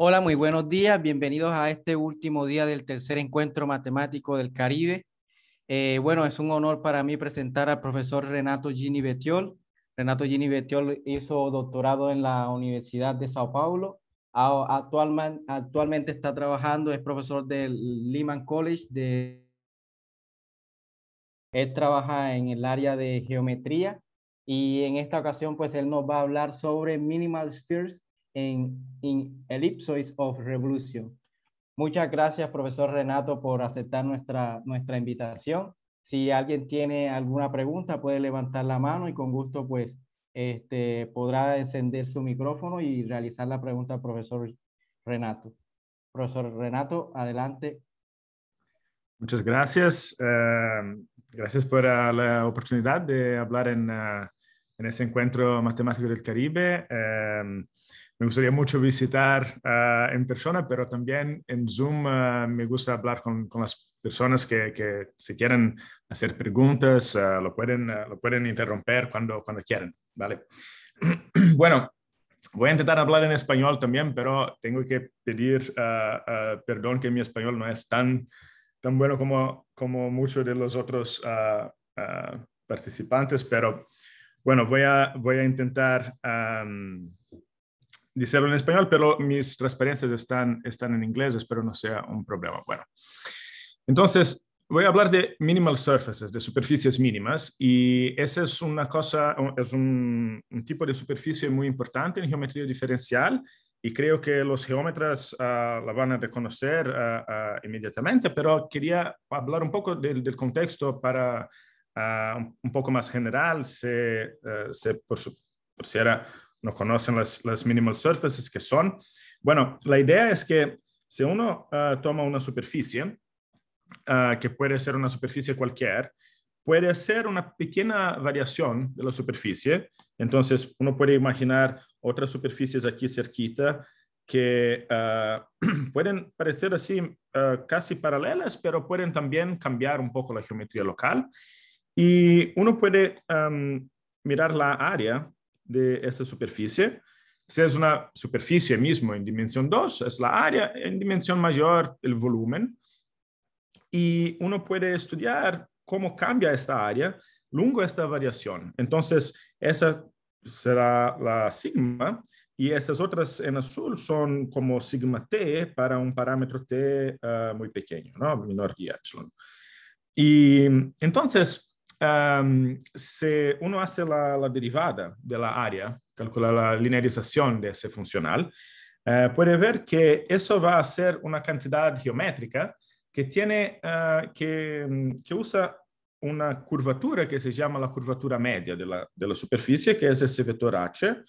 Hola, muy buenos días. Bienvenidos a este último día del tercer encuentro matemático del Caribe. Eh, bueno, es un honor para mí presentar al profesor Renato Gini Betiol. Renato Gini Betiol hizo doctorado en la Universidad de Sao Paulo. Actualmente, está trabajando, es profesor del Lehman College. De, él trabaja en el área de geometría y en esta ocasión pues él nos va a hablar sobre minimal spheres en in Ellipsoids of Revolution. Muchas gracias, profesor Renato, por aceptar nuestra, nuestra invitación. Si alguien tiene alguna pregunta, puede levantar la mano y con gusto, pues, este, podrá encender su micrófono y realizar la pregunta al profesor Renato. Profesor Renato, adelante. Muchas gracias. Eh, gracias por eh, la oportunidad de hablar en, eh, en ese encuentro matemático del Caribe me gustaría mucho visitar ah, en persona, pero también en Zoom ah, me gusta hablar con, las personas que, se quieren hacer preguntas, ah, lo, pueden, lo pueden interrumpir cuando, cuando quieran, ¿vale? bueno, voy a intentar hablar en español también, pero tengo que pedir perdón que mi español no es tan, tan bueno como, como muchos de los otros participantes, pero bueno, voy a, voy a intentar dice en español, pero mis transparencias están, están en inglés, espero no sea un problema. Bueno, entonces voy a hablar de minimal surfaces, de superficies mínimas, y esa es una cosa, es un, tipo de superficie muy importante en geometría diferencial, y creo que los geómetras ah, la van a reconocer ah, ah, inmediatamente, pero quería hablar un poco del, contexto para un poco más general, eh, por si era no conocen las, minimal surfaces que son. Bueno, la idea es que si uno ah, toma una superficie, ah, que puede ser una superficie cualquier, puede ser una pequeña variación de la superficie. Entonces, uno puede imaginar otras superficies aquí cerquita que ah, pueden parecer así casi paralelas, pero pueden también cambiar un poco la geometría local. Y uno puede mirar la área de esta superficie. Si es una superficie mismo en dimensión 2, es la área, en dimensión mayor el volumen. Y uno puede estudiar cómo cambia esta área lungo esta variación. Entonces, esa será la sigma y esas otras en azul son como sigma t para un parámetro t ah, muy pequeño, ¿no? menor que epsilon. Y entonces, si uno hace la, derivada de la área, calcula la linearización de ese funcional, eh, puede ver que eso va a ser una cantidad geométrica que, tiene, eh, mm, que, usa una curvatura que se llama la curvatura media de la, de la superficie, que es ese vector H.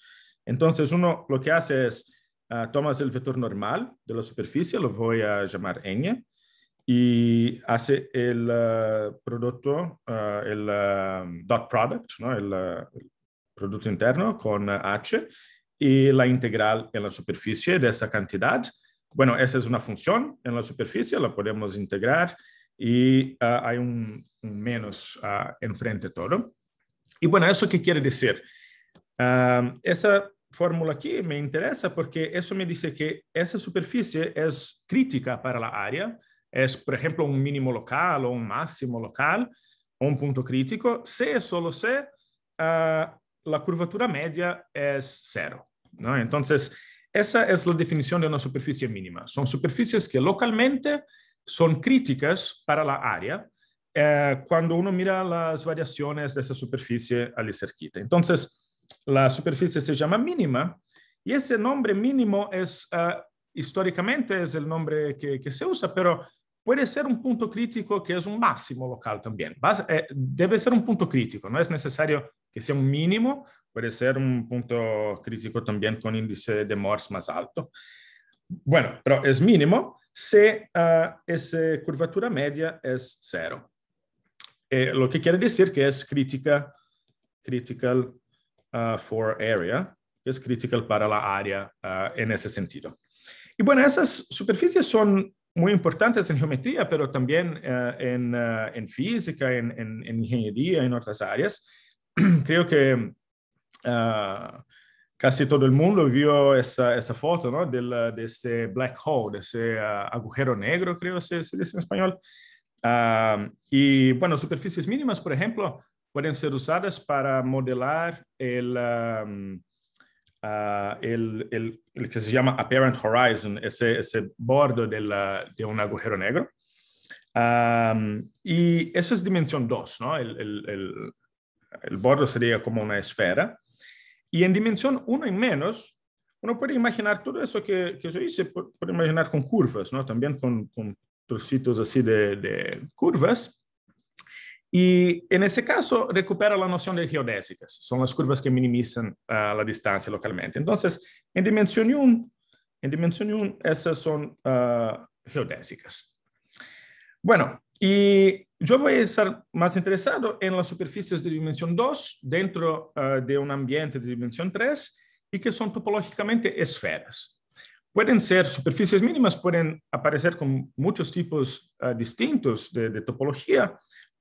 Entonces uno lo que hace es, ah, tomas el vector normal de la superficie, lo voy a llamar n y hace el ah, producto, ah, el ah, dot product, ¿no? el, producto interno con h y la integral en la superficie de esa cantidad. Bueno, esa es una función en la superficie, la podemos integrar y hay un, menos enfrente todo. Y bueno, ¿eso qué quiere decir? esa fórmula aquí me interesa porque eso me dice que esa superficie es crítica para la área, es, por ejemplo, un mínimo local o un máximo local o un punto crítico, es solo C, ah, la curvatura media es cero. Entonces, esa es la definición de una superficie mínima. Son superficies que localmente son críticas para la área eh, cuando uno mira las variaciones de esa superficie ali cerquita. Entonces, la superficie se llama mínima y ese nombre mínimo es, ah, históricamente es el nombre que se usa, pero puede ser un punto crítico que es un máximo local también. Eh, debe ser un punto crítico, no es necesario que sea un mínimo, puede ser un punto crítico también con índice de Morse más alto. Bueno, pero es mínimo si eh, esa curvatura media es cero. Eh, lo que quiere decir que es crítica, critical uh, for area, que es critical para la área uh, en ese sentido. Y bueno, esas superficies son muy importantes en geometría, pero también eh, eh, en, física, en, ingeniería, en otras áreas. Creo que eh, casi todo el mundo vio esa, foto ¿no? de, ese black hole, de ese agujero negro, creo se, se dice en español. Ah, y bueno, superficies mínimas, por ejemplo, pueden ser usadas para modelar el... Ah, el, que se llama Apparent Horizon, ese, ese borde de, un agujero negro. y eso es dimensión 2, ¿no? El, el borde sería como una esfera. Y en dimensión 1 y menos, uno puede imaginar todo eso que, que yo hice, puede imaginar con curvas, ¿no? También con, trocitos así de curvas. Y en ese caso recupera la noción de geodésicas, son las curvas que minimizan ah, la distancia localmente. Entonces, en dimensión 1, en dimensión 1, esas son ah, geodésicas. Bueno, y yo voy a estar más interesado en las superficies de dimensión 2 dentro ah, de un ambiente de dimensión 3 y que son topológicamente esferas. Pueden ser superficies mínimas, pueden aparecer con muchos tipos distintos de, topología,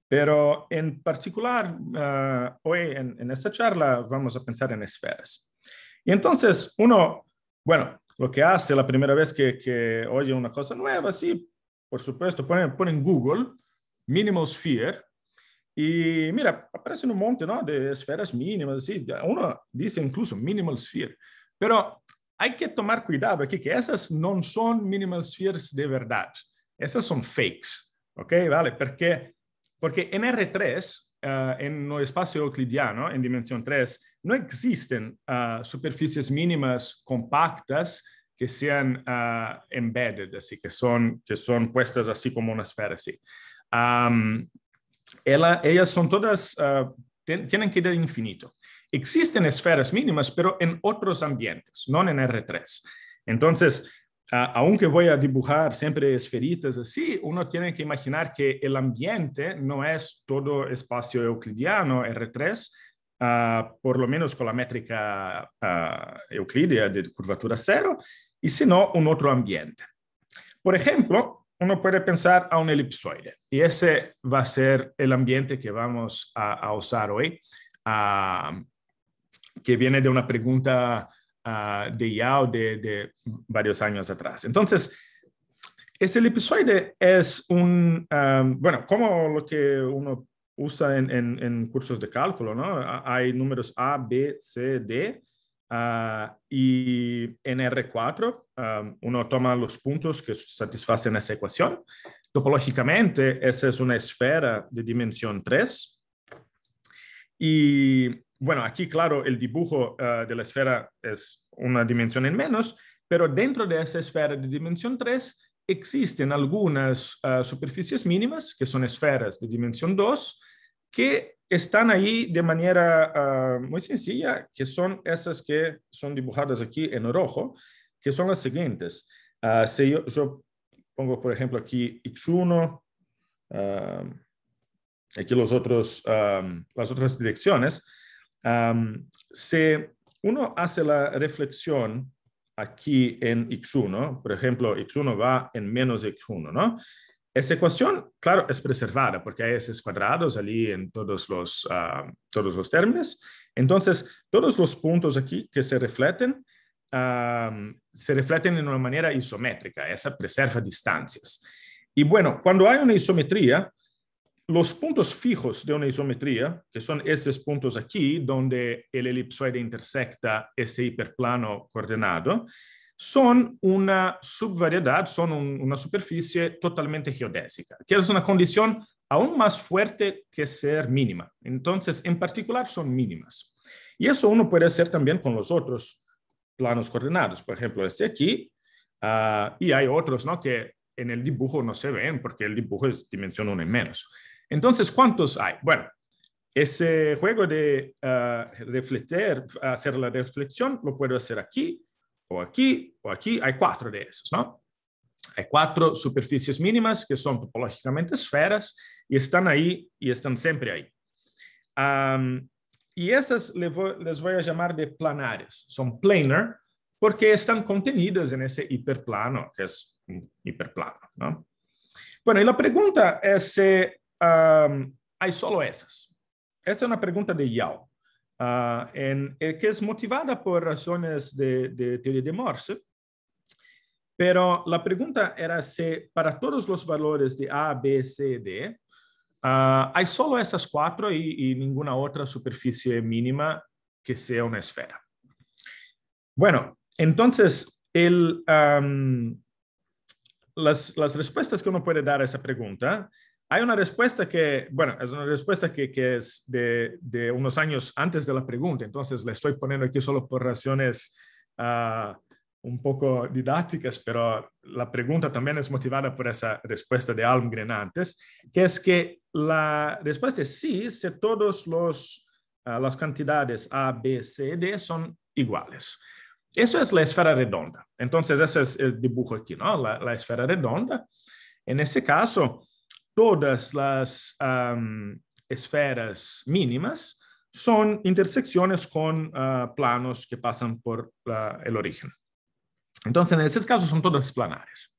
pero en particular, ah, hoy en, esta charla vamos a pensar en esferas. Y entonces uno, bueno, lo que hace la primera vez que, oye una cosa nueva, sí, por supuesto, pone en Google, minimal sphere, y mira, aparecen un monte de esferas mínimas, sí, uno dice incluso minimal sphere, pero hay que tomar cuidado aquí que esas no son minimal spheres de verdad, esas son fakes, ¿ok? Vale, porque porque en R3, eh, en el espacio euclidiano, en dimensión 3, no existen eh, superficies mínimas compactas que sean eh, embedded, así que son, que son puestas así como una esfera. Así. ellas son todas, tienen que ir al infinito. Existen esferas mínimas, pero en otros ambientes, no en R3. Entonces, Ah, aunque voy a dibujar siempre esferitas así, uno tiene que imaginar que el ambiente no es todo espacio euclidiano R3, ah, por lo menos con la métrica uh, ah, euclidea de curvatura cero, y sino un otro ambiente. Por ejemplo, uno puede pensar a un elipsoide, y ese va a ser el ambiente que vamos a, usar hoy, que viene de una pregunta Ah, de Yao de, de, varios años atrás. Entonces, ese el es un, bueno, como lo que uno usa en, en, cursos de cálculo, ¿no? Hay números A, B, C, D. Ah, y en R4 uno toma los puntos que satisfacen esa ecuación. Topológicamente, esa es una esfera de dimensión 3. Y bueno, aquí claro, el dibujo eh, de la esfera es una dimensión en menos, pero dentro de esa esfera de dimensión 3 existen algunas eh, superficies mínimas, que son esferas de dimensión 2, que están ahí de manera eh, muy sencilla, que son esas que son dibujadas aquí en rojo, que son las siguientes. si yo, pongo, por ejemplo, aquí X1, aquí los otros, las otras direcciones, si uno hace la reflexión aquí en x1, por ejemplo, x1 va en menos x1, ¿no? Esa ecuación, claro, es preservada porque hay esos cuadrados allí en todos los, todos los términos. Entonces, todos los puntos aquí que se refleten, se refleten de una manera isométrica, esa preserva distancias. Y bueno, cuando hay una isometría, los puntos fijos de una isometría, que son estos puntos aquí donde el elipsoide intersecta ese hiperplano coordenado, son una subvariedad, son una superficie totalmente geodésica, que es una condición aún más fuerte que ser mínima. Entonces, en particular, son mínimas. Y eso uno puede hacer también con los otros planos coordenados. Por ejemplo, este aquí, ah, y hay otros ¿no? que en el dibujo no se ven porque el dibujo es dimensión 1 y menos. Entonces, ¿cuántos hay? Bueno, ese juego de uh, hacer la reflexión, lo puedo hacer aquí, o aquí, o aquí. Hay cuatro de esos, ¿no? Hay cuatro superficies mínimas que son topológicamente esferas y están ahí y están siempre ahí. y esas les voy, a llamar de planares, son planar, porque están contenidas en ese hiperplano, que es un hiperplano. ¿no? Bueno, y la pregunta es, eh, hay solo esas? Esa es una pregunta de Yao, ah, eh, que es motivada por razones de, de teoría de Morse. Pero la pregunta era si para todos los valores de A, B, C, D, ah, hay solo esas cuatro y, ninguna otra superficie mínima que sea una esfera. Bueno, entonces, las, las, respuestas que uno puede dar a esa pregunta hay una respuesta que, bueno, es una respuesta que, es de, unos años antes de la pregunta, entonces la estoy poniendo aquí solo por razones ah, un poco didácticas, pero la pregunta también es motivada por esa respuesta de Almgren antes, que es que la respuesta es sí si todas los ah, las cantidades A, B, C, D son iguales. Eso es la esfera redonda. Entonces, ese es el dibujo aquí, ¿no? La, la esfera redonda. En ese caso, todas las esferas mínimas son intersecciones con ah, planos que pasan por ah, el origen. Entonces, en ese caso son todas planares.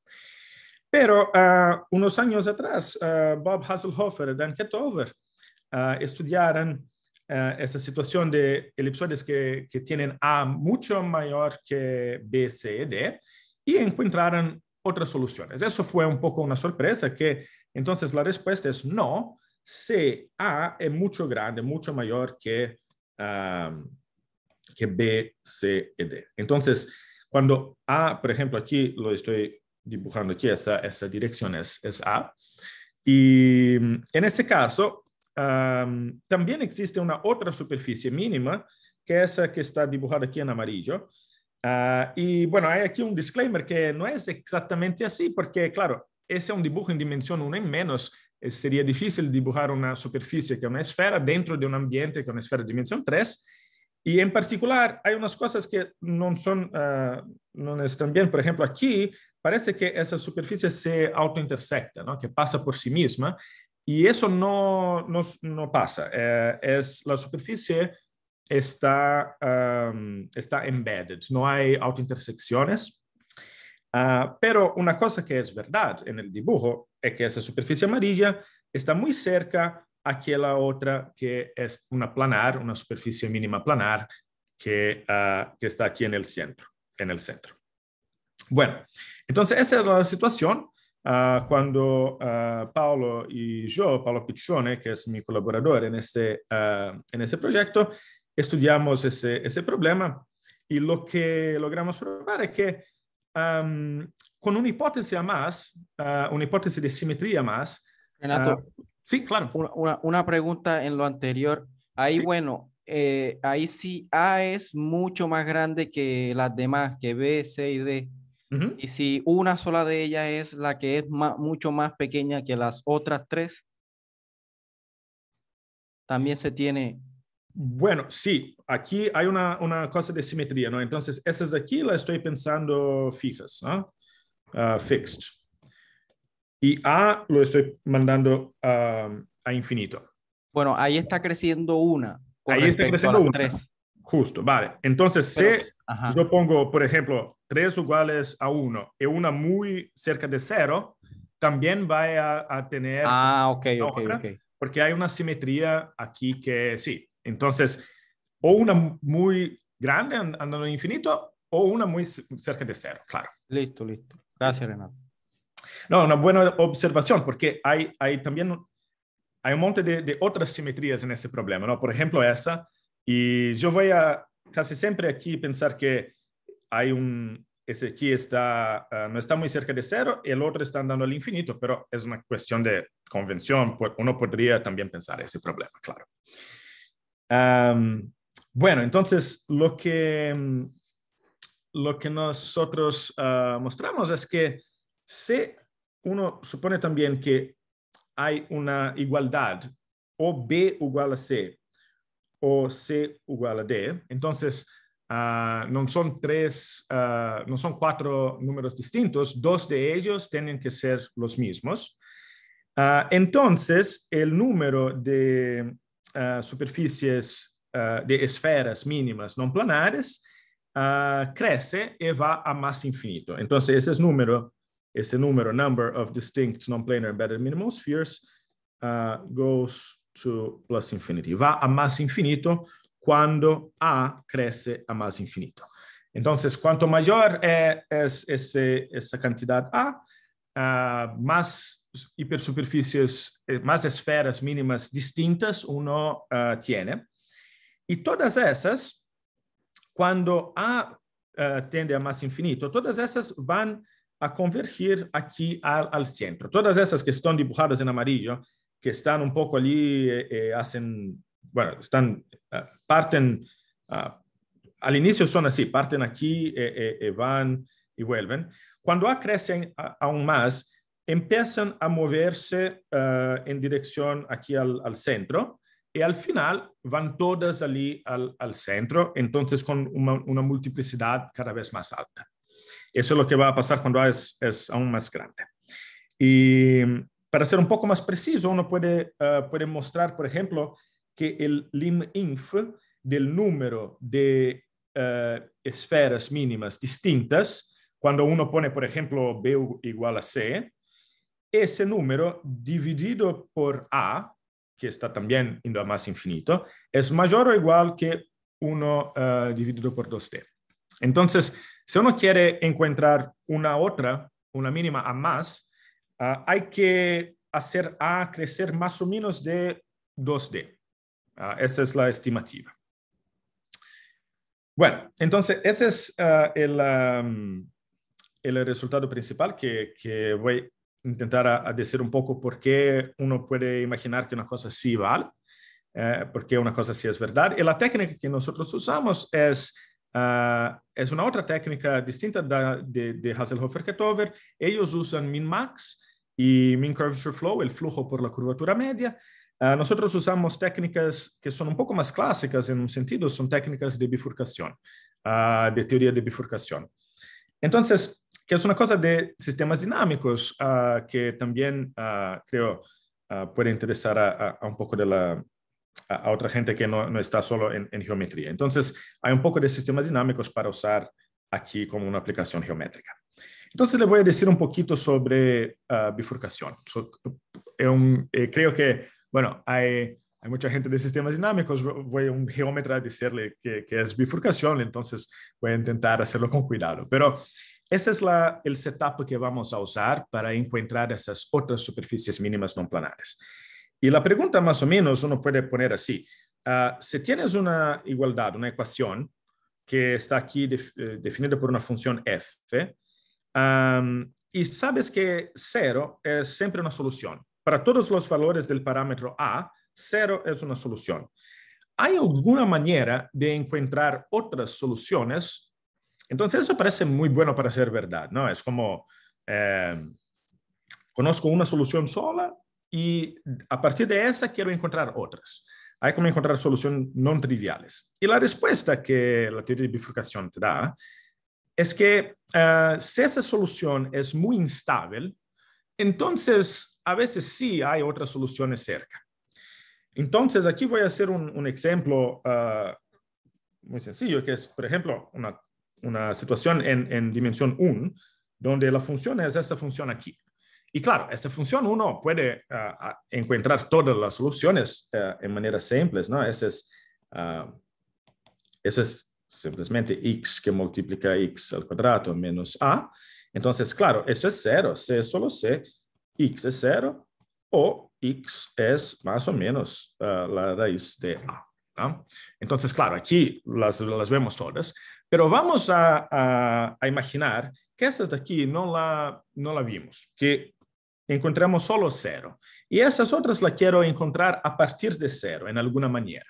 Pero ah, unos años atrás, Bob Hasselhofer y Dan Ketover estudiaron esta situación de elipsoides que, que, tienen A mucho mayor que B, C, D y encontraron otras soluciones. Eso fue un poco una sorpresa que entonces la respuesta es no, C A es mucho grande, mucho mayor que, que B, C y D. Entonces, cuando A, por ejemplo, aquí lo estoy dibujando aquí, esa, esa dirección es, es A. Y en ese caso, también existe una otra superficie mínima, que es esa que está dibujada aquí en amarillo, Ah, y bueno, hay aquí un disclaimer que no es exactamente así, porque claro, ese es un dibujo en dimensión 1 en menos. Eh, sería difícil dibujar una superficie que es una esfera dentro de un ambiente que es una esfera de dimensión 3. Y en particular, hay unas cosas que no son, ah, no están bien. Por ejemplo, aquí parece que esa superficie se autointersecta, ¿no? que pasa por sí misma. Y eso no, no, pasa. Eh, es la superficie está, está embedded, no hay autointersecciones. Ah, pero una cosa que es verdad en el dibujo es que esa superficie amarilla está muy cerca a aquella otra que es una planar, una superficie mínima planar que, ah, que está aquí en el centro, en el centro. Bueno, entonces esa es la situación. Ah, cuando Paolo y yo, Paolo Piccione, que es mi colaborador en este, en este proyecto, estudiamos ese, ese problema y lo que logramos probar es que con una hipótesis más, ah, una hipótesis de simetría más. Renato, ah, sí, claro. Una, una, pregunta en lo anterior. Ahí, bueno, eh, ahí sí A es mucho más grande que las demás, que B, C y D. Y si una sola de ellas es la que es mucho más pequeña que las otras tres, también se tiene bueno, sí, aquí hay una, una, cosa de simetría, ¿no? Entonces, estas de aquí las estoy pensando fijas, ¿no? Ah, fixed. Y A lo estoy mandando a infinito. Bueno, ahí está creciendo una. ahí está creciendo una. Justo, vale. Entonces, si yo pongo, por ejemplo, tres iguales a 1 y una muy cerca de cero, también va a, tener... Ah, ok, ok, ok. Porque hay una simetría aquí que sí, entonces, o una muy grande andando al infinito o una muy cerca de cero, claro. Listo, listo. Gracias, Renato. No, una buena observación, porque hay, también hay un monte de, otras simetrías en ese problema, ¿no? Por ejemplo, esa. Y yo voy a casi siempre aquí pensar que hay un, ese aquí está, ah, no está muy cerca de cero, y el otro está andando al infinito, pero es una cuestión de convención, uno podría también pensar ese problema, claro bueno, entonces lo que, mm, lo que nosotros ah, mostramos es que si uno supone también que hay una igualdad o B igual a C o C igual a D, entonces ah, no son tres, ah, no son cuatro números distintos, dos de ellos tienen que ser los mismos. entonces, el número de uh, superfícies uh, de esferas mínimas não planares ah, cresce e vá a massa infinito. Então, esse número, esse número, number of distinct non-planar embedded minimal spheres, goes to plus infinity. vai a massa infinito quando A cresce a massa infinito. Então, quanto maior é esse, essa quantidade A, uh, mais superficies eh, más esferas mínimas distintas uno ah, tiene. Y todas esas cuando A ah, tiende a más infinito, todas esas van a convergir aquí al centro. Todas esas que están dibujadas en amarillo que están un poco allí eh, eh, hacen, bueno, están ah, parten al inicio son así parten aquí y e, e, vuelven. cuando A crece aún más empiezan a moverse eh, en dirección aquí al, centro y al final van todas allí al, centro, entonces con una, multiplicidad cada vez más alta. Eso es lo que va a pasar cuando A es, es aún más grande. Y para ser un poco más preciso, uno puede, eh, puede mostrar, por ejemplo, que el lim-inf del número de eh, esferas mínimas distintas, cuando uno pone, por ejemplo, B igual a C, ese número dividido por A, que está también indo a más infinito, es mayor o igual que 1 eh, dividido por 2D. Entonces, si uno quiere encontrar una otra, una mínima a más, eh, hay que hacer A crecer más o menos de 2D. Eh, esa es la estimativa. Bueno, entonces ese es el, um, el resultado principal que, que voy intentar a, decir un poco por qué uno puede imaginar que una cosa sí vale, eh, porque una cosa sí es verdad. Y la técnica que nosotros usamos es, eh, es una otra técnica distinta de, de Hasselhofer-Ketover. Ellos usan min-max y min-curvature flow, el flujo por la curvatura media. Eh, nosotros usamos técnicas que son un poco más clásicas en un sentido, son técnicas de bifurcación, eh, de teoría de bifurcación. Entonces, que es una cosa de sistemas dinámicos ah, que también ah, creo ah, puede interesar a, un poco de la, a, otra gente que no, está solo en, geometría. Entonces, hay un poco de sistemas dinámicos para usar aquí como una aplicación geométrica. Entonces, le voy a decir un poquito sobre bifurcación. Eh, um, eh, creo que, bueno, hay hay mucha gente de sistemas dinámicos, voy a un geómetra a decirle que, es bifurcación, entonces voy a intentar hacerlo con cuidado. Pero ese es la, el setup que vamos a usar para encontrar esas otras superficies mínimas no planares. Y la pregunta más o menos uno puede poner así. Ah, si tienes una igualdad, una ecuación que está aquí eh, definida por una función f, y sabes que cero es siempre una solución. Para todos los valores del parámetro a, Cero es una solución. ¿Hay alguna manera de encontrar otras soluciones? Entonces, eso parece muy bueno para ser verdad, ¿no? Es como, eh, conozco una solución sola y a partir de esa quiero encontrar otras. Hay como encontrar soluciones no triviales. Y la respuesta que la teoría de bifurcación te da es que eh, si esa solución es muy instable, entonces a veces sí hay otras soluciones cerca. Entonces, aquí voy a hacer un, ejemplo ah, muy sencillo, que es, por ejemplo, una, situación en, dimensión 1, donde la función es esta función aquí. Y claro, esta función uno puede ah, ah, encontrar todas las soluciones de en manera simples, ¿no? Ese es, es simplemente x que multiplica x al cuadrado menos a. Entonces, claro, eso es cero, c es solo c, x es cero, o x es más o menos eh, la raíz de a. Entonces, claro, aquí las, vemos todas, pero vamos a, imaginar que esas de aquí no la, no la vimos, que encontramos solo cero. Y esas otras las quiero encontrar a partir de cero, en alguna manera.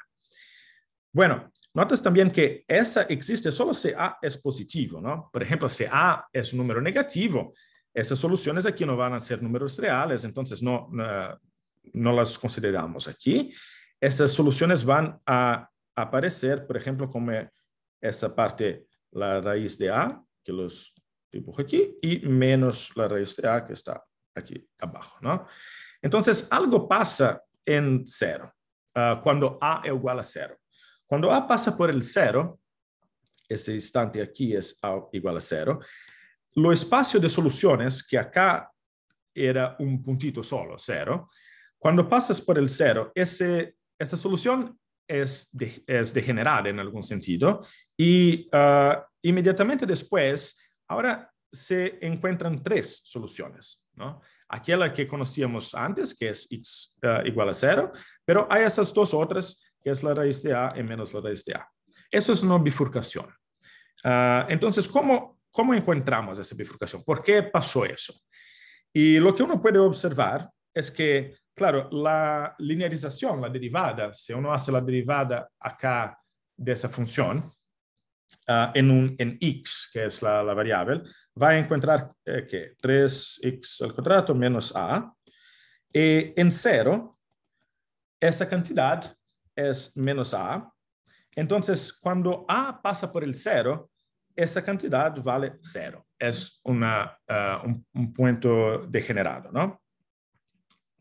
Bueno, notas también que esa existe solo si A es positivo, ¿no? Por ejemplo, si A es un número negativo, esas soluciones aquí no van a ser números reales, entonces no, eh, no las consideramos aquí, esas soluciones van a aparecer, por ejemplo, como esa parte, la raíz de A, que los dibujo aquí, y menos la raíz de A que está aquí abajo, Entonces, algo pasa en cero, ah, cuando A es igual a cero. Cuando A pasa por el cero, ese instante aquí es A igual a cero, lo espacio de soluciones, que acá era un puntito solo, cero, cuando pasas por el cero, ese, esa solución es, degenerada en algún sentido y ah, inmediatamente después, ahora se encuentran tres soluciones, ¿no? Aquella que conocíamos antes, que es x ah, igual a cero, pero hay esas dos otras, que es la raíz de a y menos la raíz de a. Eso es una bifurcación. Ah, entonces, ¿cómo, ¿cómo encontramos esa bifurcación? ¿Por qué pasó eso? Y lo que uno puede observar es que Claro, la linearización, la derivada, si uno hace la derivada acá de esa función, ah, en, x, que es la, variable, va a encontrar eh, que 3x al cuadrado menos a. Y en 0, esa cantidad es menos a. Entonces, cuando a pasa por el 0, esa cantidad vale 0. Es ah, un, un, punto degenerado, ¿no?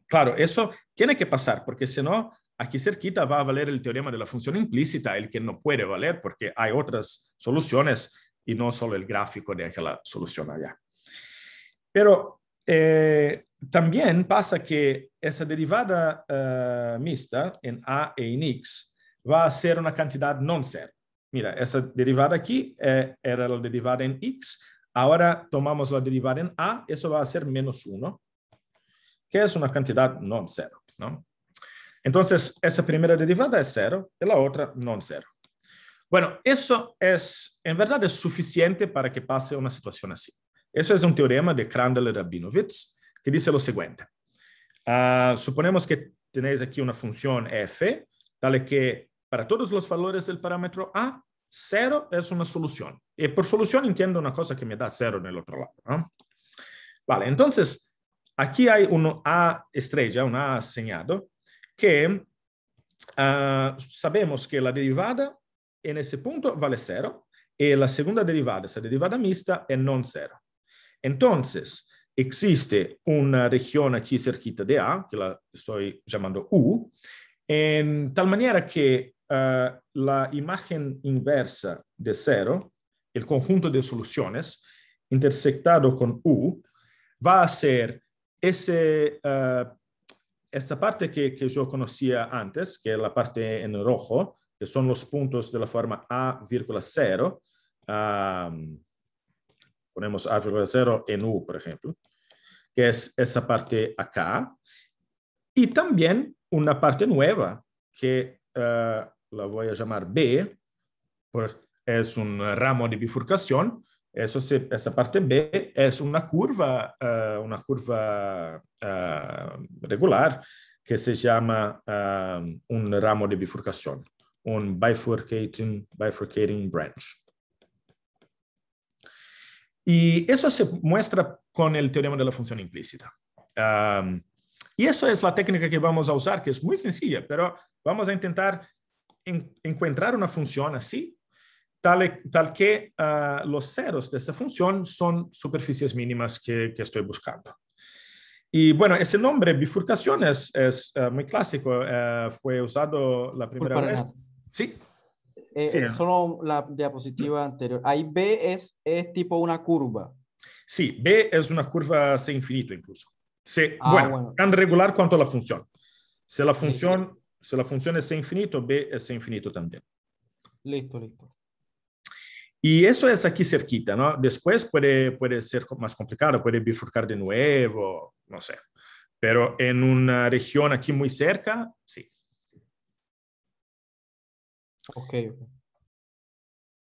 claro, eso tiene que pasar, porque si no, aquí cerquita va a valer el teorema de la función implícita, el que no puede valer porque hay otras soluciones y no solo el gráfico de aquella solución allá. Pero eh, también pasa que esa derivada eh, mixta en A e en X va a ser una cantidad no ser Mira, esa derivada aquí eh, era la derivada en X, ahora tomamos la derivada en A, eso va a ser menos 1 que es una cantidad no cero. ¿no? Entonces, esa primera derivada es cero y la otra no cero. Bueno, eso es, en verdad, es suficiente para que pase una situación así. Eso es un teorema de Crandall y Rabinovitz que dice lo siguiente. Ah, suponemos que tenéis aquí una función f, tal que para todos los valores del parámetro a, cero es una solución. Y por solución entiendo una cosa que me da cero en el otro lado. ¿no? Vale, entonces, Aquí hay un A estrella, un A señado, que ah, sabemos que la derivada en ese punto vale cero y la segunda derivada, esa derivada mixta, es no cero. Entonces, existe una región aquí cerquita de A, que la estoy llamando U, en tal manera que ah, la imagen inversa de cero, el conjunto de soluciones, intersectado con U, va a ser ese, eh, esta parte que, yo conocía antes, que es la parte en rojo, que son los puntos de la forma A,0, um, ponemos A,0 en U, por ejemplo, que es esa parte acá, y también una parte nueva que eh, la voy a llamar B, es un ramo de bifurcación, eso esa parte B es una curva, eh, una curva eh, regular que se llama eh, un ramo de bifurcación, un bifurcating, bifurcating branch. Y eso se muestra con el teorema de la función implícita. Em, y eso es la técnica que vamos a usar, que es muy sencilla, pero vamos a intentar encontrar una función así tal, que ah, los ceros de esa función son superficies mínimas que, estoy buscando. Y bueno, ese nombre, bifurcación, es, es ah, muy clásico. Ah, fue usado la primera vez. Sí. Eh, eh, solo la diapositiva anterior. Ahí B es, es tipo una curva. Sí, B es una curva C infinito incluso. bueno, tan regular cuanto la función. Si la función, si la función es C infinito, B es C infinito también. Listo, listo. Y eso es aquí cerquita, ¿no? Después puede, puede ser más complicado, puede bifurcar de nuevo, no sé. Pero en una región aquí muy cerca, sí. Ok.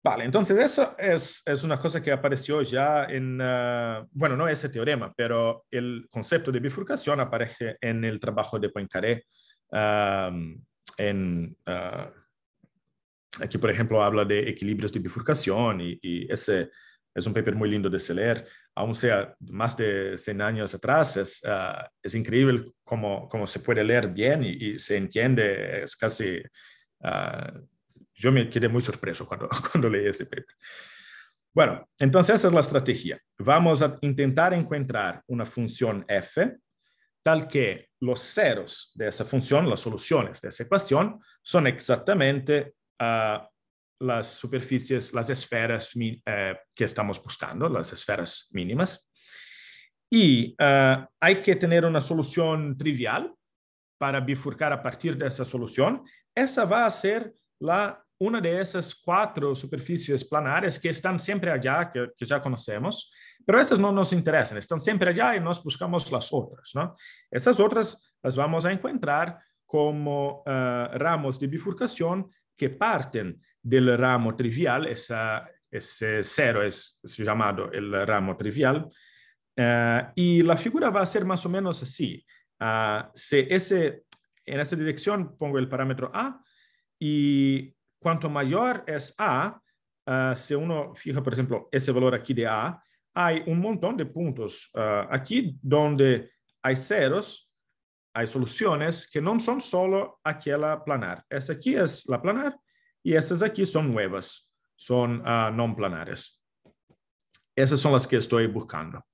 Vale, entonces eso es, es una cosa que apareció ya en, ah, bueno, no ese teorema, pero el concepto de bifurcación aparece en el trabajo de Poincaré ah, en... Ah, Aquí, por ejemplo, habla de equilibrios de bifurcación y, ese es un paper muy lindo de se leer, aún sea más de 100 años atrás, es, ah, es increíble cómo, se puede leer bien y, se entiende, es casi... Ah, yo me quedé muy sorpreso cuando, cuando leí ese paper. Bueno, entonces esa es la estrategia. Vamos a intentar encontrar una función f tal que los ceros de esa función, las soluciones de esa ecuación, son exactamente las superficies, las esferas eh, que estamos buscando, las esferas mínimas. Y eh, hay que tener una solución trivial para bifurcar a partir de esa solución. Esa va a ser la, una de esas cuatro superficies planares que están siempre allá, que, ya conocemos, pero esas no nos interesan, están siempre allá y nos buscamos las otras. ¿no? Esas otras las vamos a encontrar como eh, ramos de bifurcación que parten del ramo trivial, ese cero eh, es, llamado el ramo trivial, eh, y la figura va a ser más o menos así. Ah, ese, en esa dirección pongo el parámetro A y cuanto mayor es A, ah, si uno fija, por ejemplo, ese valor aquí de A, hay un montón de puntos ah, aquí donde hay ceros hay soluciones que no son solo aquella planar. Esta aquí es la planar y estas aquí son nuevas, son ah, no planares. Esas son las que estoy buscando.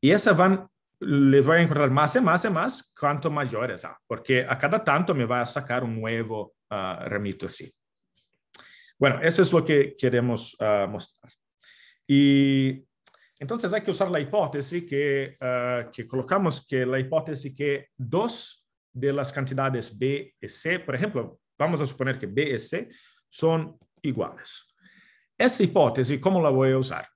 Y esas van, les voy a encontrar más y más y más cuanto mayores ah, porque a cada tanto me va a sacar un nuevo ah, remito así. Bueno, eso es lo que queremos mostrar. Y entonces hay que usar la hipótesis eh, que, colocamos, que la hipótesis que dos de las cantidades B y C, por ejemplo, vamos a suponer que B y C son iguales. Esa hipótesis, ¿cómo la voy a usar?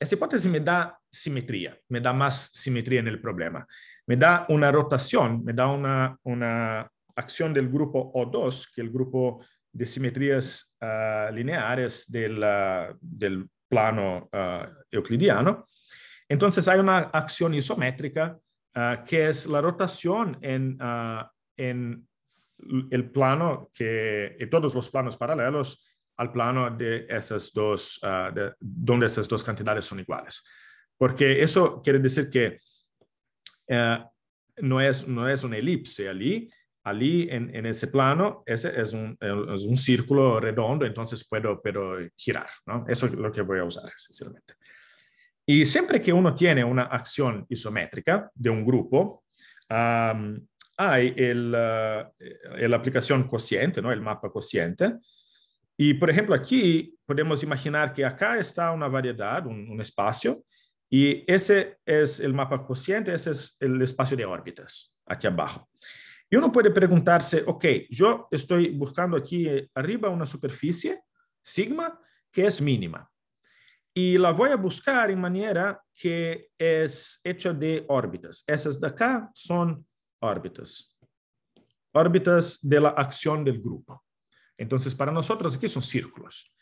Esa hipótesis me da simetría, me da más simetría en el problema. Me da una rotación, me da una, una acción del grupo O2, que es el grupo de simetrías eh, lineares del, del plano eh, euclidiano. Entonces hay una acción isométrica eh, que es la rotación en, eh, en el plano que, en todos los planos paralelos al plano de esas dos, donde esas dos cantidades son iguales. Porque eso quiere decir que no, es, no es una elipse allí, allí en, ese plano, ese es un, círculo redondo, entonces puedo pero girar, Eso es lo que voy a usar, sencillamente Y siempre que uno tiene una acción isométrica de un grupo, hay eh, la aplicación cociente, ¿no? el mapa cociente. Y, por ejemplo, aquí podemos imaginar que acá está una variedad, un, un espacio, y ese es el mapa cociente, ese es el espacio de órbitas, aquí abajo. Y uno puede preguntarse, ok, yo estoy buscando aquí eh, arriba una superficie, sigma, que es mínima. Y la voy a buscar en manera que es hecha de órbitas. Esas de acá son órbitas. Órbitas de la acción del grupo. Entonces, para nosotros aquí son círculos.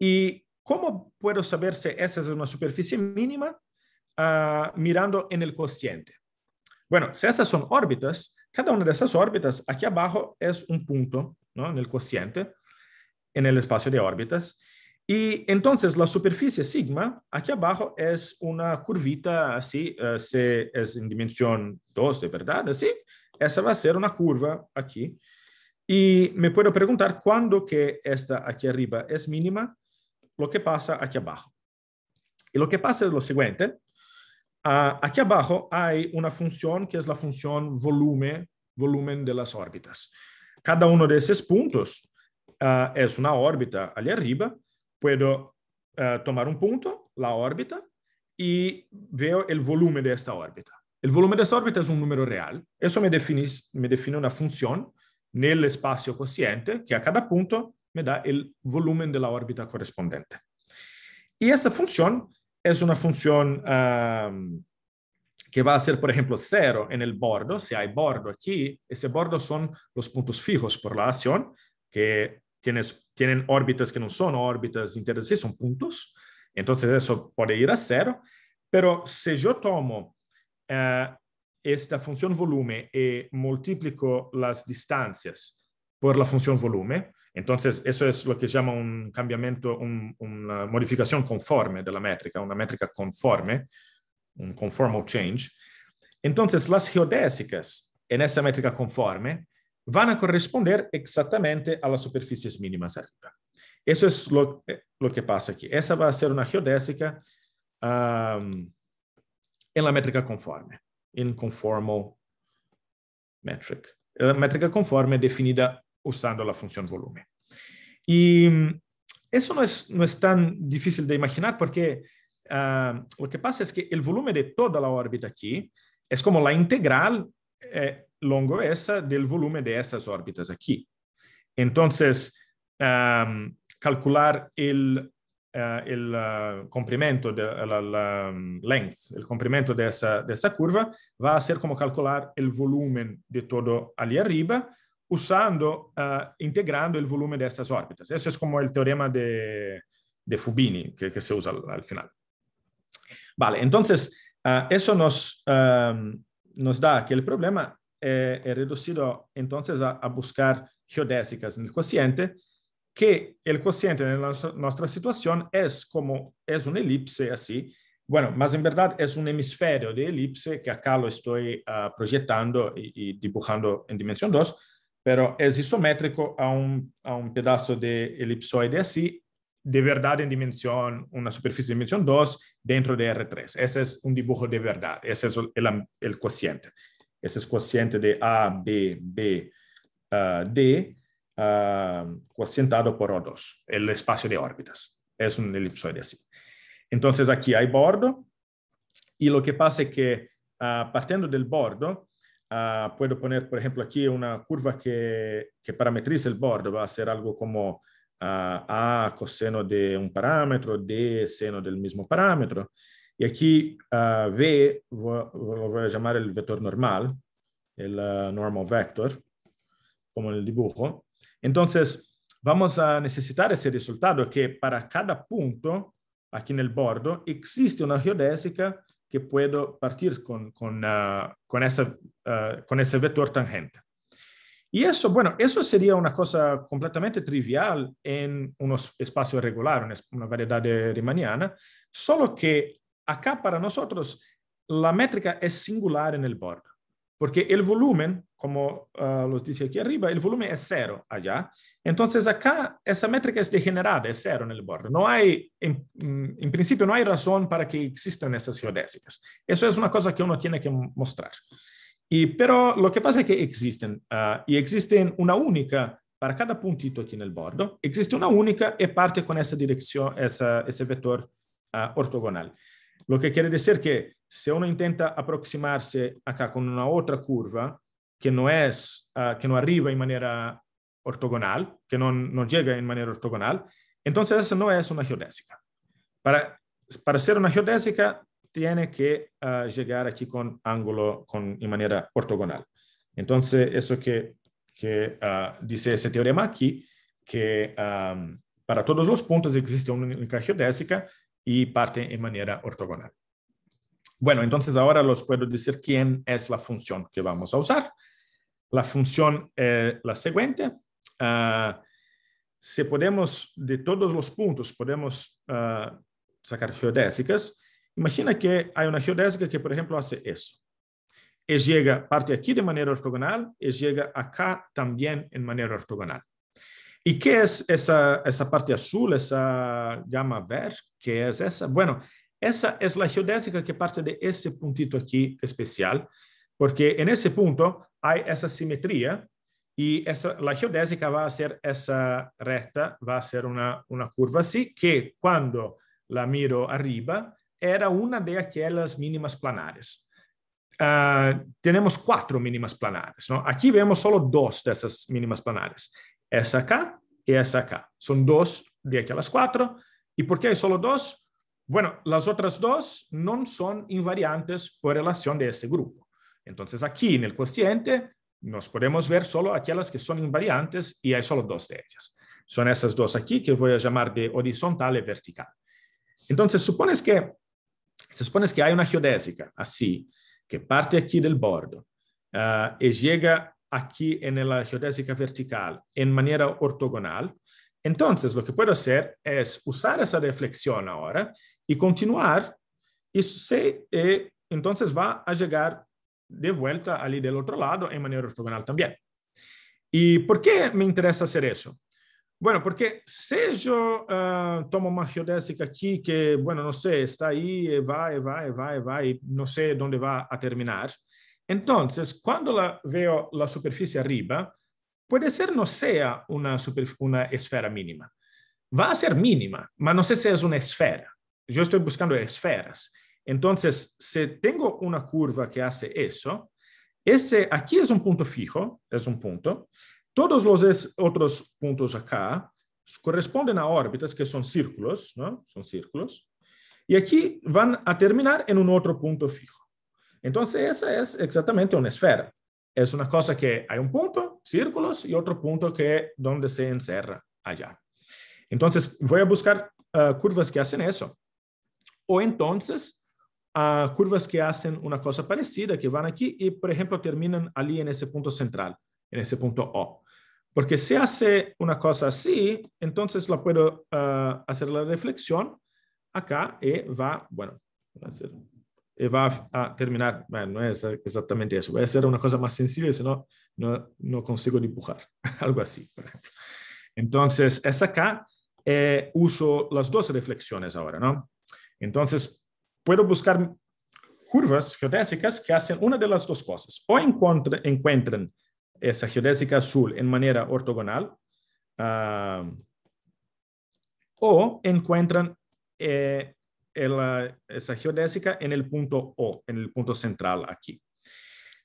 ¿Y cómo puedo saber si esa es una superficie mínima? Ah, mirando en el cociente. Bueno, si esas son órbitas, cada una de esas órbitas, aquí abajo, es un punto ¿no? en el cociente, en el espacio de órbitas. Y entonces la superficie sigma, aquí abajo, es una curvita así, es en dimensión 2, de verdad, así. Esa va a ser una curva aquí. Y me puedo preguntar cuándo que esta aquí arriba es mínima, lo que pasa aquí abajo. Y lo que pasa es lo siguiente, Ah, aquí abajo hay una función que es la función volumen, volumen de las órbitas. Cada uno de esos puntos ah, es una órbita. Allí arriba puedo ah, tomar un punto, la órbita, y veo el volumen de esta órbita. El volumen de esta órbita es un número real. Eso me define, me define una función en el espacio cociente que a cada punto me da el volumen de la órbita correspondiente. Y esa función es una función que va a ser, por ejemplo, cero en el bordo, si hay bordo aquí, ese bordo son los puntos fijos por la acción, que tienes, tienen órbitas que no son órbitas interdices, son puntos. Entonces eso puede ir a cero. Pero si yo tomo eh, esta función volumen y multiplico las distancias por la función volumen, entonces, eso es lo que se llama un cambiamiento, un, una modificación conforme de la métrica, una métrica conforme, un conformal change. Entonces, las geodésicas en esa métrica conforme van a corresponder exactamente a las superficies mínimas Eso es eh, lo, que pasa aquí. Esa va a ser una geodésica en la métrica conforme, en conformal metric. La métrica conforme definida usando la función volumen. Y mm, eso no es, no es tan difícil de imaginar porque ah, lo que pasa es que el volumen de toda la órbita aquí es como la integral eh, longo esa del volumen de esas órbitas aquí. Entonces, calcular el, ah, el ah, comprimento, de, la, mm, length, el comprimento de esa, de esa curva va a ser como calcular el volumen de todo allí arriba usando, eh, integrando el volumen de estas órbitas. Eso es como el teorema de, Fubini que, se usa al, final. Vale, entonces eh, eso nos, em, nos da que el problema eh, es, reducido entonces a, buscar geodésicas en el cociente, que el cociente en nuestra situación es como, es una elipse así, bueno, más en verdad es un hemisferio de elipse que acá lo estoy proyectando y, dibujando en dimensión 2, pero es isométrico a un, a un pedazo de elipsoide así, de verdad en dimensión, una superficie de dimensión 2 dentro de R3. Ese es un dibujo de verdad, ese es el, el cociente. Ese es cociente de A, B, B, ah, D, ah, cocientado por O2, el espacio de órbitas. Es un elipsoide así. Entonces aquí hay bordo y lo que pasa es que ah, partiendo del bordo, Ah, puedo poner, por ejemplo, aquí una curva que, que parametriza el borde. Va a ser algo como ah, A coseno de un parámetro, D seno del mismo parámetro. Y aquí uh, ah, B lo voy a llamar el vector normal, el normal vector, como en el dibujo. Entonces, vamos a necesitar ese resultado que para cada punto aquí en el borde existe una geodésica que puedo partir con, con, ah, esa, ah, con ese vector tangente. Y eso, bueno, eso sería una cosa completamente trivial en un espacio regular, una variedad de riemanniana, solo que acá para nosotros la métrica es singular en el borde, porque el volumen como ah, lo dice aquí arriba, el volumen es cero allá. Entonces acá esa métrica es degenerada, es cero en el borde. No hay, mm, en, principio no hay razón para que existan esas geodésicas. Eso es una cosa que uno tiene que mostrar. Y, pero lo que pasa es que existen, ah, y existen una única para cada puntito aquí en el borde, existe una única y parte con esa dirección, ese vector ah, ortogonal. Lo que quiere decir que si uno intenta aproximarse acá con una otra curva, que no es, ah, que no arriba en manera ortogonal, que no no llega manera ortogonal, entonces eso no es una geodésica. Para para ser una geodésica tiene que ah, llegar aquí con ángulo en manera ortogonal. Entonces eso que que ah, dice ese teorema aquí, que para todos los puntos existe una única geodésica y parte en manera ortogonal. Bueno, entonces ahora los puedo decir quién es la función que vamos a usar. La función es eh, la siguiente. Ah, si podemos, de todos los puntos, podemos ah, sacar geodésicas. Imagina que hay una geodésica que, por ejemplo, hace eso. Es llega, parte aquí de manera ortogonal y llega acá también en manera ortogonal. ¿Y qué es esa, esa parte azul, esa gama verde? ¿Qué es esa? Bueno, esa es la geodésica que parte de ese puntito aquí especial porque en ese punto hay esa simetría y la geodésica va a ser esa recta, va a ser una, curva así, que cuando la miro arriba, era una de aquellas mínimas planares. Ah, tenemos cuatro mínimas planares. Aquí vemos solo dos de esas mínimas planares. Esa acá y esa acá. Son dos de aquellas cuatro. ¿Y por qué hay solo dos? Bueno, las otras dos no son invariantes por relación de ese grupo. Entonces aquí en el cociente nos podemos ver solo aquellas que son invariantes y hay solo dos de ellas. Son esas dos aquí que voy a llamar de horizontal y vertical. Entonces supones que, se supone que hay una geodésica así, que parte aquí del bordo eh, y llega aquí en la geodésica vertical en manera ortogonal, entonces lo que puedo hacer es usar esa reflexión ahora y continuar se, y eh, entonces va a llegar de vuelta allí del otro lado en manera ortogonal también. ¿Y por qué me interesa hacer eso? Bueno, porque si yo eh, tomo una geodésica aquí, que, bueno, no sé, está ahí, y eh, va, y eh, va, y va, y va, y no sé dónde va a terminar. Entonces, cuando veo la superficie arriba, puede ser no sea una, una esfera mínima. Va a ser mínima, pero no sé si es una esfera. Yo estoy buscando esferas. Entonces, si tengo una curva que hace eso, ese aquí es un punto fijo, es un punto. Todos los otros puntos acá corresponden a órbitas que son círculos, ¿no? Son círculos. Y aquí van a terminar en un otro punto fijo. Entonces, esa es exactamente una esfera. Es una cosa que hay un punto, círculos, y otro punto que donde se encerra allá. Entonces, voy a buscar eh, curvas que hacen eso. O entonces, a curvas que hacen una cosa parecida, que van aquí y, por ejemplo, terminan allí en ese punto central, en ese punto O. Porque si hace una cosa así, entonces la puedo ah, hacer la reflexión acá y e va, bueno, e va a terminar. Bueno, no es exactamente eso. Voy a hacer una cosa más sencilla, si no, no consigo dibujar. Algo así, por ejemplo. Entonces, es acá. Eh, uso las dos reflexiones ahora, ¿no? Entonces, puedo buscar curvas geodésicas que hacen una de las dos cosas. O encuentran, esa geodésica azul en manera ortogonal, ah, o encuentran eh, ah, esa geodésica en el punto O, en el punto central aquí.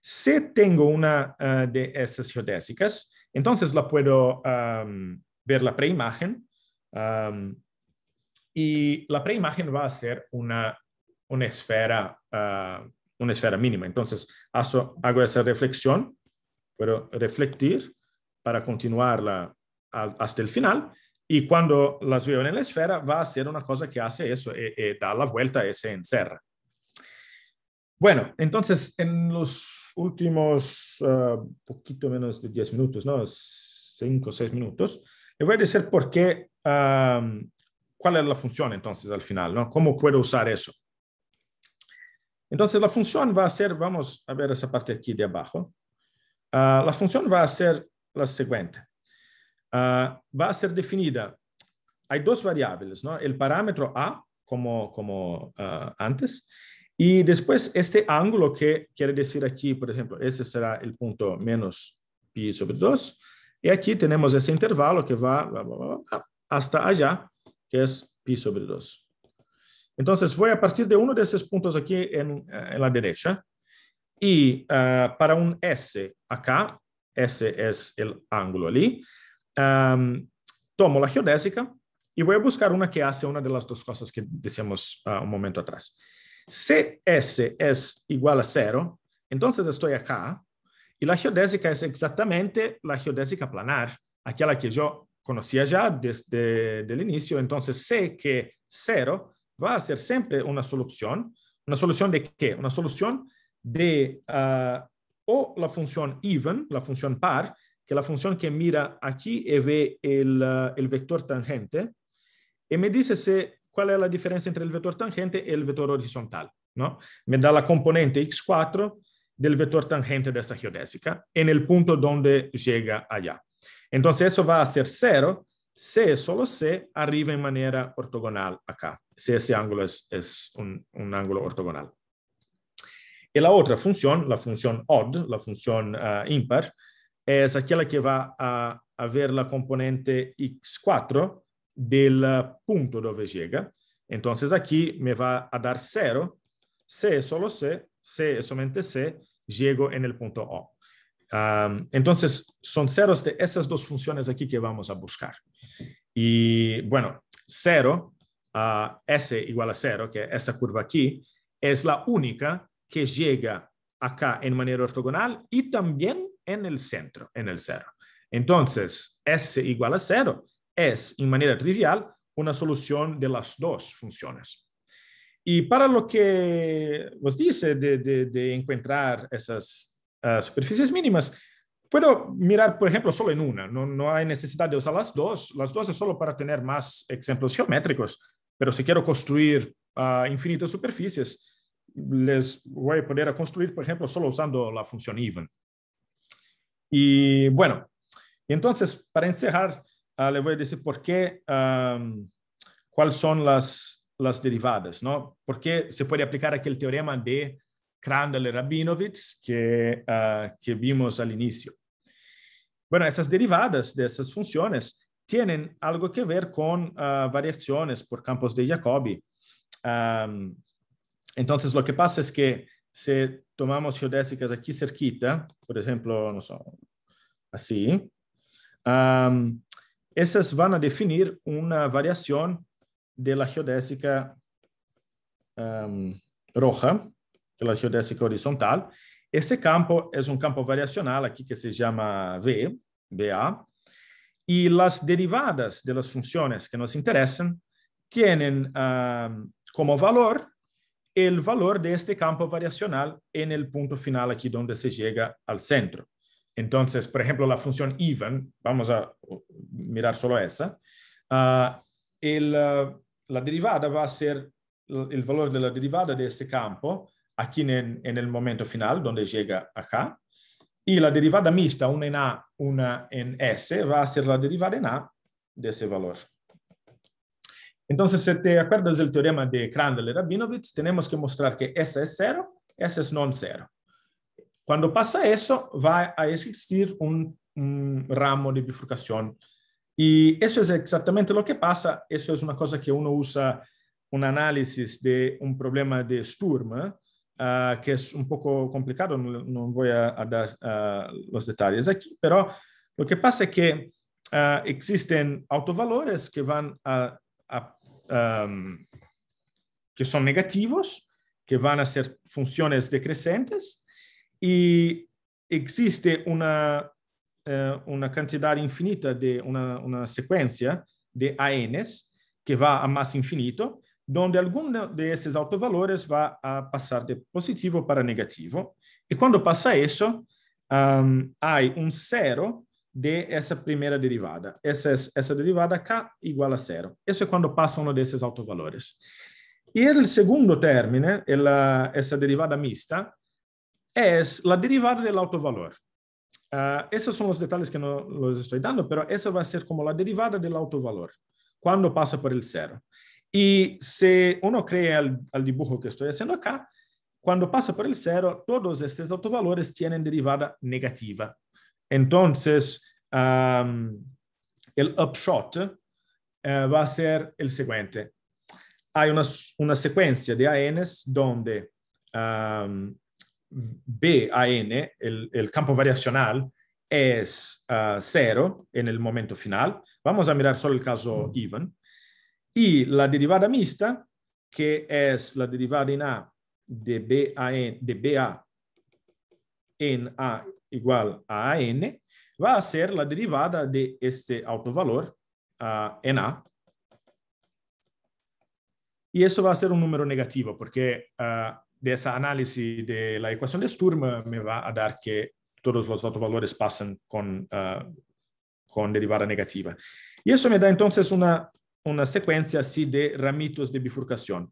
Si tengo una ah, de esas geodésicas, entonces la puedo ver la preimagen. y la preimagen va a ser una una esfera, ah, una esfera mínima. Entonces, hago, esa reflexión, puedo reflectir para continuarla hasta el final y cuando las veo en la esfera va a ser una cosa que hace eso, eh, eh, da la vuelta y eh, se encerra. Bueno, entonces en los últimos ah, poquito menos de 10 minutos, ¿no? 5 o 6 minutos, le voy a decir por qué, ah, cuál es la función entonces al final, ¿Cómo puedo usar eso? Entonces la función va a ser, vamos a ver esa parte aquí de abajo, ah, la función va a ser la siguiente. Ah, va a ser definida, hay dos variables, ¿no? el parámetro A, como, ah, antes, y después este ángulo que quiere decir aquí, por ejemplo, ese será el punto menos pi sobre 2, y aquí tenemos ese intervalo que va hasta allá, que es pi sobre 2. Entonces voy a partir de uno de esos puntos aquí en, eh, la derecha y eh, para un S acá, S es el ángulo allí, em, tomo la geodésica y voy a buscar una que hace una de las dos cosas que decíamos eh, un momento atrás. Si S es igual a cero, entonces estoy acá y la geodésica es exactamente la geodésica planar, aquella que yo conocía ya desde el inicio, entonces sé que cero va a ser siempre una solución. ¿Una solución de qué? Una solución de ah, o la función even, la función par, que es la función que mira aquí y ve el, ah, el vector tangente, y me dice cuál es la diferencia entre el vector tangente y el vector horizontal. ¿no? Me da la componente x4 del vector tangente de esa geodésica en el punto donde llega allá. Entonces eso va a ser cero C es solo C arriba en manera ortogonal acá, si ese ángulo es, un, ángulo ortogonal. Y la otra función, la función odd, la función impar, ah, es aquella que va a, a ver la componente x4 del ah, punto donde llega. Entonces aquí me va a dar cero, C es solo C, C es solamente C, llego en el punto O entonces, son ceros de esas dos funciones aquí que vamos a buscar. Y bueno, cero, ah, S igual a cero, que es esa curva aquí, es la única que llega acá en manera ortogonal y también en el centro, en el cero. Entonces, S igual a cero es, en manera trivial, una solución de las dos funciones. Y para lo que os dice de encontrar esas superficies mínimas, puedo mirar, por ejemplo, solo en una. No, hay necesidad de usar las dos. Las dos es solo para tener más ejemplos geométricos. Pero si quiero construir ah, infinitas superficies, les voy a poder construir, por ejemplo, solo usando la función even. Y bueno, entonces, para encerrar, les ah, le voy a decir por qué, cuáles son las, las derivadas, ¿no? Porque se puede aplicar aquel teorema de Crandall y Rabinovitz ah, que, vimos al inicio. Bueno, esas derivadas de esas funciones tienen algo que ver con ah, variaciones por campos de Jacobi. entonces, lo que pasa es que si tomamos geodésicas aquí cerquita, por ejemplo, no sé, así, esas van a definir una variación de la geodésica roja que la geodésica horizontal. Ese campo es un campo variacional aquí que se llama V, ba y las derivadas de las funciones que nos interesan tienen ah, como valor el valor de este campo variacional en el punto final aquí donde se llega al centro. Entonces, por ejemplo, la función even, vamos a mirar solo esa, ah, el, ah, la derivada va a ser el valor de la derivada de ese campo aquí en, en, el momento final, donde llega acá, y la derivada mixta, una en A, una en S, va a ser la derivada en A de ese valor. Entonces, si te acuerdas del teorema de Crandall y tenemos que mostrar que S es cero, S es non cero. Cuando pasa eso, va a existir un, un ramo de bifurcación. Y eso es exactamente lo que pasa. Eso es una cosa que uno usa un análisis de un problema de Sturm, ¿eh? Ah, que es un poco complicado, no, voy a, dar ah, los detalles aquí, pero lo que pasa es que ah, existen autovalores que van a, que son negativos, que van a ser funciones decrecientes y existe eh, una, cantidad infinita de una, una secuencia de ANs que va a más infinito donde alguno de esos autovalores va a pasar de positivo para negativo. y e cuando pasa eso, hay un cero de esa primera derivada. esa derivada k igual a cero. Eso es cuando pasa uno um de esos autovalores. Y e el segundo término, esa derivada mixta, es la derivada del autovalor. Ah, esos son los detalles que no los estoy dando, pero eso va a ser como la derivada del autovalor, cuando pasa por el cero. Y si uno cree al dibujo que estoy haciendo acá, cuando pasa por el cero, todos estos autovalores tienen derivada negativa. Entonces, el upshot eh, va a ser el siguiente. Hay una, una secuencia de ANs donde BAN, el, el campo variacional, es ah, cero en el momento final. Vamos a mirar solo el caso mm. even. Y la derivada mixta, que es la derivada en A de BA en, A igual a n, va a ser la derivada de este autovalor ah, en A. Y eso va a ser un número negativo, porque ah, de esa análisis de la ecuación de Sturm ah, me va a dar que todos los autovalores pasan con, con derivada negativa. Y eso me da entonces una una secuencia así de ramitos de bifurcación.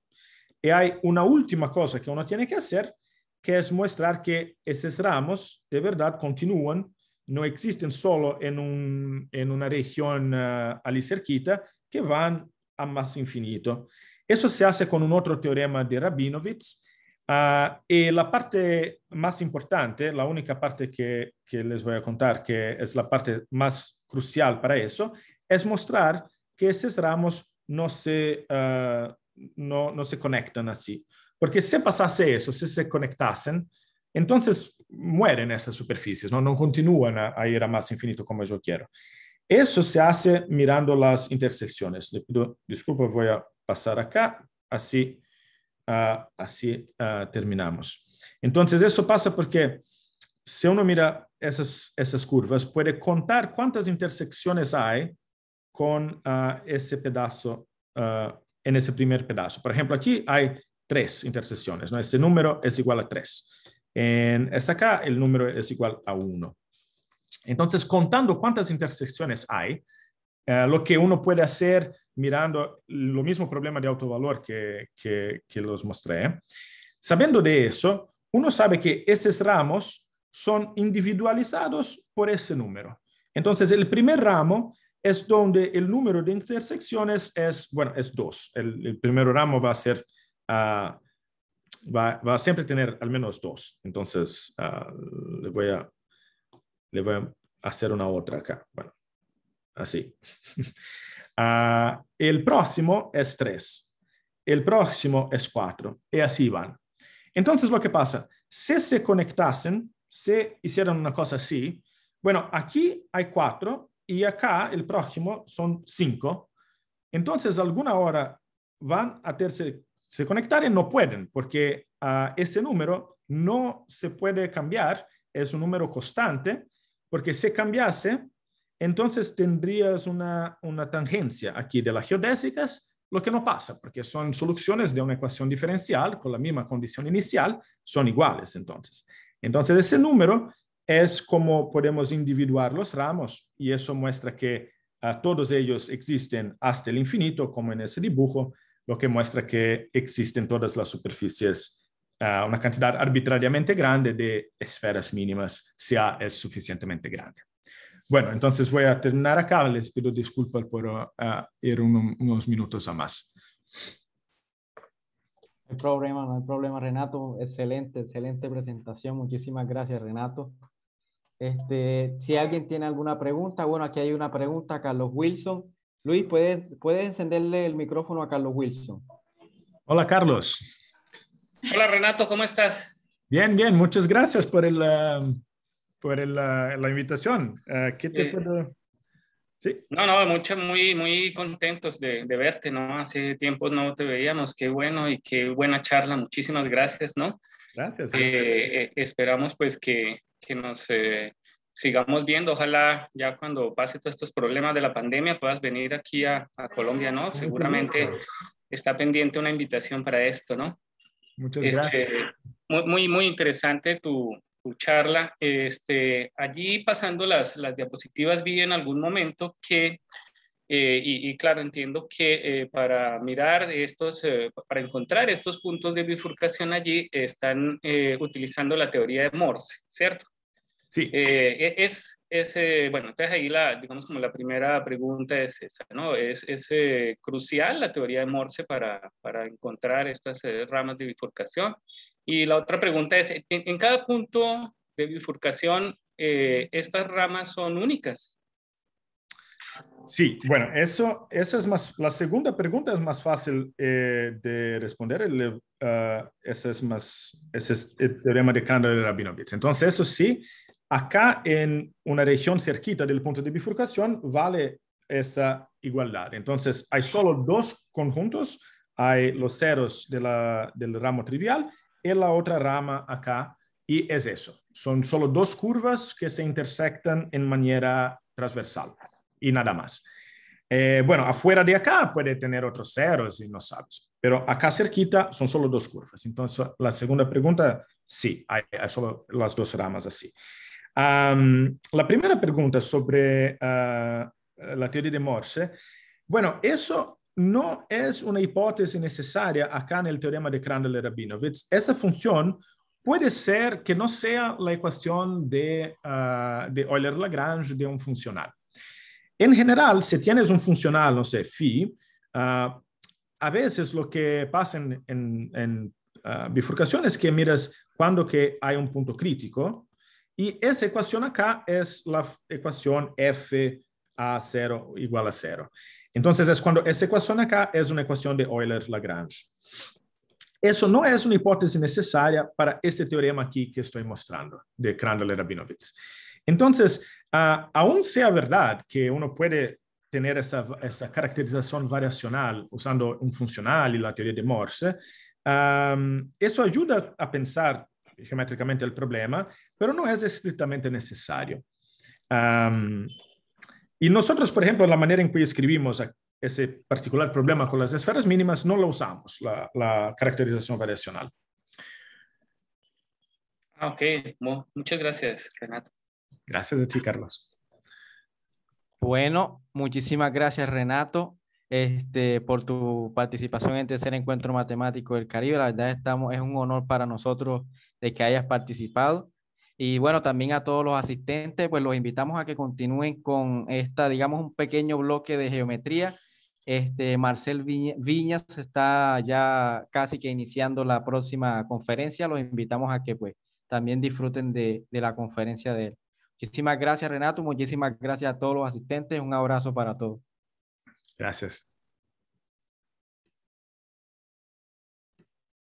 Y hay una última cosa que uno tiene que hacer, que es mostrar que esos ramos de verdad continúan, no existen solo en, un, una región uh, cerquita, que van a más infinito. Eso se hace con un otro teorema de Rabinovitz. Ah, y la parte más importante, la única parte que les voy a contar, que es la parte más crucial para eso, es mostrar que esos ramos no se, conectan ah, así. se conectan así Porque si pasase eso, si se conectasen, entonces mueren esas superficies, no continúan a, ir a más infinito como yo quiero. Eso se hace mirando las intersecciones. Disculpa, voy a pasar acá, Así ah, ah, terminamos. Entonces eso pasa porque si uno mira esas esas curvas, puede contar cuántas intersecciones hay con ah, ese pedazo, ah, en ese primer pedazo. Por ejemplo, aquí hay tres intersecciones, ¿no? Ese número es igual a tres. En esta acá, el número es igual a uno. Entonces, contando cuántas intersecciones hay, eh, lo que uno puede hacer mirando lo mismo problema de autovalor que, que los mostré, sabiendo de eso, uno sabe que esos ramos son individualizados por ese número. Entonces, el primer ramo es donde el número de intersecciones es, bueno, es dos. El, primer ramo va a ser, ah, va, a siempre tener al menos dos. Entonces, ah, le, voy a, le voy a hacer una otra acá. Bueno, así. Ah, el próximo es tres. El próximo es cuatro. Y así van. Entonces, lo que pasa, si se conectasen, si hicieran una cosa así, bueno, aquí hay cuatro y acá el próximo son cinco. Entonces, alguna hora van a tercer se conectar y no pueden, porque ah, ese número no se puede cambiar, es un número constante, porque si cambiase, entonces tendrías una, una tangencia aquí de las geodésicas, lo que no pasa, porque son soluciones de una ecuación diferencial con la misma condición inicial, son iguales entonces. Entonces ese número es como podemos individuar los ramos y eso muestra que ah, todos ellos existen hasta el infinito, como en ese dibujo, lo que muestra que existen todas las superficies, ah, una cantidad arbitrariamente grande de esferas mínimas, si A es suficientemente grande. Bueno, entonces voy a terminar acá, les pido disculpas por ah, ir unos minutos a más. No hay problema, no hay problema, Renato. Excelente, excelente presentación. Muchísimas gracias, Renato. Este, si alguien tiene alguna pregunta, bueno, aquí hay una pregunta, Carlos Wilson. Luis, ¿puedes, encenderle el micrófono a Carlos Wilson? Hola, Carlos. Hola, Renato, ¿cómo estás? Bien, bien, muchas gracias por, el, um, por uh, la invitación. Uh, ¿Qué te eh, puedo...? Sí. No, no, mucho, muy, muy contentos de, verte, ¿no? Hace tiempo no te veíamos, qué bueno y qué buena charla, muchísimas gracias, ¿no? Gracias. Eh, eh, esperamos pues que, que nos eh, sigamos viendo. Ojalá ya cuando pase todos estos problemas de la pandemia puedas venir aquí a, Colombia, ¿no? Seguramente está pendiente una invitación para esto, ¿no? Muchas este, gracias. Muy, muy, interesante tu, tu, charla. Este, allí pasando las, las diapositivas vi en algún momento que eh, y, claro, entiendo que eh, para mirar estos, eh, para encontrar estos puntos de bifurcación allí, están utilizando la teoría de Morse, ¿cierto? Sí. E, es, bueno, entonces ahí la, digamos como la primera pregunta es esa, ¿no? Es, crucial la teoría de Morse para, para encontrar estas ramas de bifurcación. Y la otra pregunta es, en, en cada punto de bifurcación, estas ramas son únicas, Sí, bueno, eso, eso es más, la segunda pregunta es más fácil eh, de responder, eh, ah, ese es más, es el eh, teorema de Candler de Rabinovich. Entonces, eso sí, acá en una región cerquita del punto de bifurcación vale esa igualdad. Entonces, hay solo dos conjuntos, hay los ceros del ramo trivial y la otra rama acá, y es eso. Son solo dos curvas que se intersectan en manera transversal y nada más. Eh, bueno, afuera de acá puede tener otros ceros y no sabes, pero acá cerquita son solo dos curvas. Entonces, la segunda pregunta, sí, hay, solo las dos ramas así. la primera pregunta sobre ah, la teoría de Morse, bueno, eso no es una hipótesis necesaria acá en el teorema de Crandall y Esa función puede ser que no sea la ecuación de, ah, de Euler-Lagrange de un funcional. En general, si tienes un funcional, no sé, phi, ah, a veces lo que pasa en, en, ah, bifurcación es que miras cuando que hay un punto crítico y esa ecuación acá es la ecuación f a 0 igual a 0. Entonces es cuando esa ecuación acá es una ecuación de Euler-Lagrange. Eso no es una hipótesis necesaria para este teorema aquí que estoy mostrando, de Crandall y entonces, ah, aún sea verdad que uno puede tener esa, caracterización variacional usando un funcional y la teoría de Morse, eso ayuda a pensar geométricamente el problema, pero no es estrictamente necesario. y nosotros, por ejemplo, la manera en que escribimos ese particular problema con las esferas mínimas no lo usamos, la, la caracterización variacional. Ah, ok, muchas gracias, Renato. Gracias a ti, Carlos. Bueno, muchísimas gracias, Renato, este, por tu participación en el tercer encuentro matemático del Caribe. La verdad, estamos, es un honor para nosotros de que hayas participado. Y bueno, también a todos los asistentes, pues los invitamos a que continúen con esta, digamos, un pequeño bloque de geometría. Este, Marcel Viñas está ya casi que iniciando la próxima conferencia. Los invitamos a que pues también disfruten de, de la conferencia de él. Muchísimas gracias, Renato. Muchísimas gracias a todos los asistentes. Un abrazo para todos. Gracias.